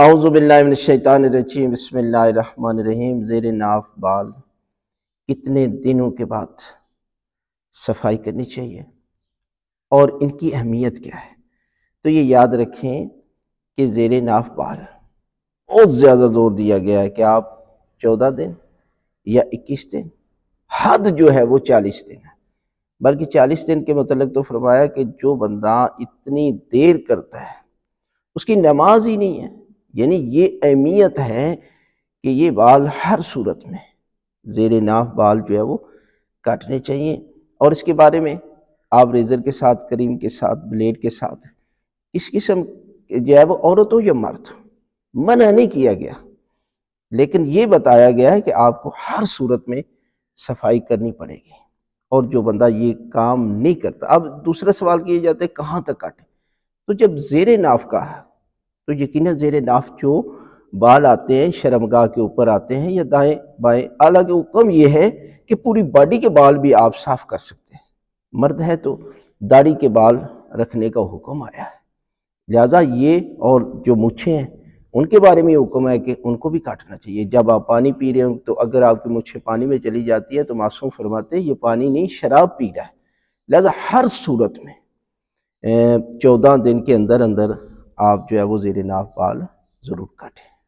आउज़बिल्लिनशैतानरजीम बसमीम ज़ेर नाफ बाल कितने दिनों के बाद सफाई करनी चाहिए और इनकी अहमियत क्या है तो ये याद रखें कि ज़ेर नाफ बाल बहुत ज़्यादा जोर दिया गया है कि आप चौदह दिन या इक्कीस दिन हद जो है वो चालीस दिन है बल्कि चालीस दिन के मतलब तो फरमाया कि जो बंदा इतनी देर करता है उसकी नमाज ही नहीं है यानी ये अहमियत है कि ये बाल हर सूरत में जेर नाफ बाल जो है वो काटने चाहिए और इसके बारे में आप रेज़र के साथ करीम के साथ ब्लेड के साथ इस किस्म जो है वो औरत हो या मर्द हो मना नहीं किया गया लेकिन ये बताया गया है कि आपको हर सूरत में सफाई करनी पड़ेगी और जो बंदा ये काम नहीं करता अब दूसरा सवाल किए जाते हैं कहाँ तक काटे तो जब जेर नाफ का तो यकीन जेर नाफ जो बाल आते हैं शर्मगाह के ऊपर आते हैं या दाएं बाएं अलग हुक्म यह है कि पूरी बॉडी के बाल भी आप साफ कर सकते हैं मर्द है तो दाढ़ी के बाल रखने का हुक्म आया है लिहाजा ये और जो मुछे हैं उनके बारे में हुक्म है कि उनको भी काटना चाहिए जब आप पानी पी रहे हो तो अगर आपकी मुछे पानी में चली जाती है तो मासूम फरमाते ये पानी नहीं शराब पी रहा है लिहाजा हर सूरत में चौदह दिन के अंदर अंदर आप जो है वो ज़ेर नाव बाल ज़रूर काटें